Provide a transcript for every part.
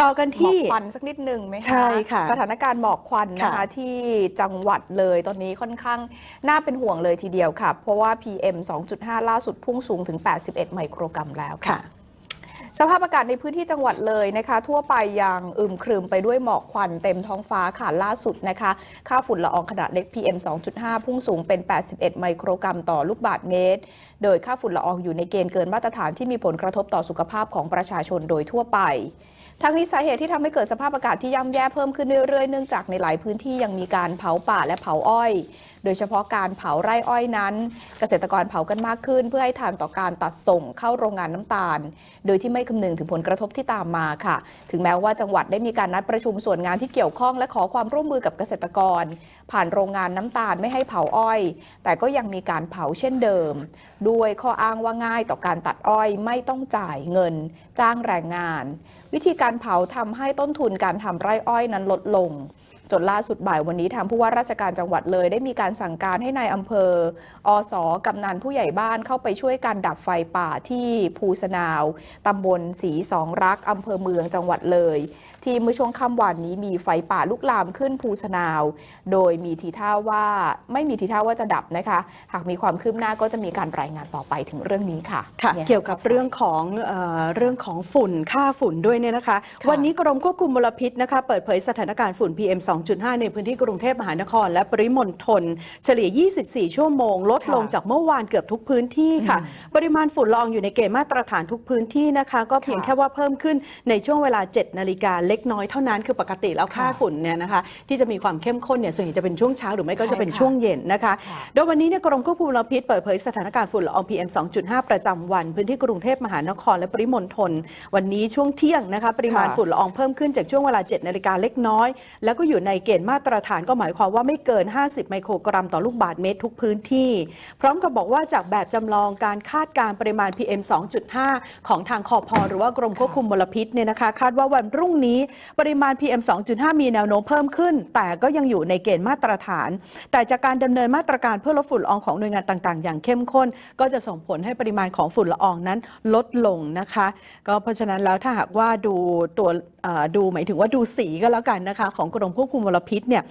ต่อกันที่หมอกควันสักนิดหนึ่งไหมคะใช่ค่ะ สถานการณ์หมอกควันนะคะที่จังหวัดเลยตอนนี้ค่อนข้างน่าเป็นห่วงเลยทีเดียวค่ะ เพราะว่า PM 2.5 ล่าสุดพุ่งสูงถึง 81 ไมโครกรัมแล้วค่ะสภาพอากาศในพื้นที่จังหวัดเลยนะคะ ทั่วไปยังอึมครึมไปด้วยหมอกควันเต็มท้องฟ้าค่ะล่าสุดนะคะ ค่าฝุ่นละอองขนาดเล็ก PM 2.5 พุ่งสูงเป็น 81 ไมโครกรัมต่อลูกบาศก์เมตร โดยค่าฝุ่นละอองอยู่ในเกณฑ์เกินมาตรฐานที่มีผลกระทบต่อสุขภาพของประชาชนโดยทั่วไป ทั้งนี้สาเหตุที่ทำให้เกิดสภาพอากาศที่ย่ำแย่เพิ่มขึ้นเรื่อยๆ เนื่องจากในหลายพื้นที่ยังมีการเผาป่าและเผาอ้อยโดยเฉพาะการเผาไร่อ้อยนั้น เกษตรกรเผากันมากขึ้น เพื่อให้ทันต่อการตัดส่งเข้าโรงงานน้ำตาล โดยที่ไม่คำนึงถึงผลกระทบที่ตามมาค่ะ ถึงแม้ว่าจังหวัดได้มีการนัดประชุมส่วนงานที่เกี่ยวข้องและขอความร่วมมือกับเกษตรกร ผ่านโรงงานน้ำตาลไม่ให้เผาอ้อย แต่ก็ยังมีการเผาเช่นเดิมด้วยข้ออ้างว่าง่ายต่อการตัดอ้อยไม่ต้องจ่ายเงิน จ้างแรงงาน วิธีการเผาทำให้ต้นทุนการทำไร่อ้อยนั้นลดลงจนล่าสุดบ่ายวันนี้ทางผู้ว่าราชการจังหวัดเลย ได้มีการสั่งการให้ในายอำเภอ อสกำนันผู้ใหญ่บ้านเข้าไปช่วยการดับไฟป่าที่ภูสนาวตำบลสีสองรักอำเภอเมืองจังหวัดเลย ที่เมื่อช่วงค่ำวันนี้มีไฟป่าลุกลามขึ้นภูสนาว โดยมีทีท่าว่าไม่มีทีท่าว่าจะดับนะคะ หากมีความคืบหน้าก็จะมีการรายงานต่อไปถึงเรื่องนี้ค่ะค่ะเกี่ยวกับเรื่องของเออเรื่องของฝุ่นค่าฝุ่นด้วยเนี่ยนะคะวันนี้กรมควบคุมมลพิษนะคะเปิดเผยสถานการณ์ฝุ่น PM 2 2.5 ในพื้นที่กรุงเทพมหานครและปริมณฑลเฉลี่ย 24 ชั่วโมง ลดลงจากเมื่อวานเกือบทุกพื้นที่ค่ะ ปริมาณฝุ่นละอองอยู่ในเกณฑ์มาตรฐานทุกพื้นที่นะคะ ก็เพียงแค่ว่าเพิ่มขึ้นในช่วงเวลา 7 นาฬิกาเล็กน้อยเท่านั้นคือปกติแล้วค่าฝุ่นเนี่ยนะคะที่จะมีความเข้มข้นเนี่ยส่วนใหญ่จะเป็นช่วงเช้าหรือไม่ก็จะเป็นช่วงเย็นนะคะโดยวันนี้เนี่ยกรมควบคุมมลพิษเปิดเผยสถานการณ์ฝุ่นละออง PM 2.5 ประจำ วันพื้นที่กรุงเทพมหานครและปริมณฑลวันนี้ช่วงเที่ยงนะคะปริมาณฝุ่นละอองเพิ่มขึ้นจากช่วงเวลา7นาฬิกาเล็กน้อย แล้วก็อยู่ในเกณฑ์มาตรฐานก็หมายความว่าไม่เกิน 50 ไมโครกรัมต่อลูกบาศก์เมตรทุกพื้นที่พร้อมกับบอกว่าจากแบบจำลองการคาดการปริมาณ PM 2.5 ของทางคอพอหรือว่ากรมควบคุมมลพิษเนี่ยนะคะ คาดว่าวันรุ่งนี้ปริมาณ PM 2.5 มีแนวโน้มเพิ่มขึ้น แต่ก็ยังอยู่ในเกณฑ์มาตรฐาน แต่จากการดำเนินมาตรการเพื่อลดฝุ่นละอองของหน่วยงานต่างๆ อย่างเข้มข้น ก็จะส่งผลให้ปริมาณของฝุ่นละอองนั้นลดลงนะคะก็เพราะฉะนั้นแล้วถ้าหากว่าดูตัวดูหมายถึงว่าดูสีก็แล้วกันนะคะของกรมควบคุมคุมมลพิษเนี่ย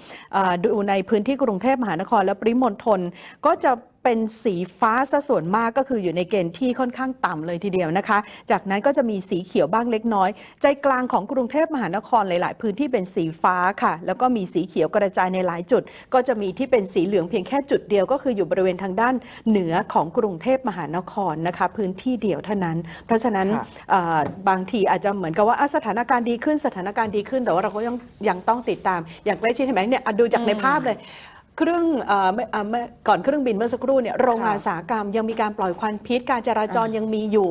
ดูในพื้นที่กรุงเทพมหานครและปริมณฑลก็จะเป็นสีฟ้าซะส่วนมากก็คืออยู่ในเกณฑ์ที่ค่อนข้างต่ำเลยทีเดียวนะคะ จากนั้นก็จะมีสีเขียวบ้างเล็กน้อย ใจกลางของกรุงเทพมหานครหลายๆ พื้นที่เป็นสีฟ้าค่ะแล้วก็มีสีเขียวกระจายในหลายจุด ก็จะมีที่เป็นสีเหลืองเพียงแค่จุดเดียวก็คืออยู่บริเวณทางด้านเหนือของกรุงเทพมหานครนะคะพื้นที่เดียวเท่านั้น เพราะฉะนั้นบางทีอาจจะเหมือนกับว่าสถานการณ์ดีขึ้นสถานการณ์ดีขึ้นแต่ว่าเราก็ยังยังต้องติดตามอย่างใกล้ชิดเห็นไหมเนี่ยดูจากในภาพเลยเครื่องอก่อนเครื่องบินเมื่อสักครู่เนี่ยโรงงานอุตสาหกรรมยังมีการปล่อยควันพิษ การจราจรยังมีอยู่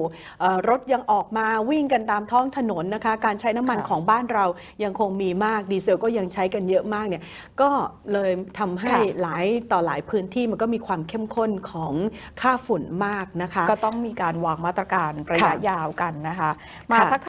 รถยังออกมาวิ่งกันตามท้องถนนนะคะการใช้น้ำมันของบ้านเรายังคงมีมากดีเซลก็ยังใช้กันเยอะมากเนี่ยก็เลยทำให้หลายต่อหลายพื้นที่มันก็มีความเข้มข้นของค่าฝุ่นมากนะคะก็ต้องมีการวางมาตรการระยะยาวกันนะคะมาทัก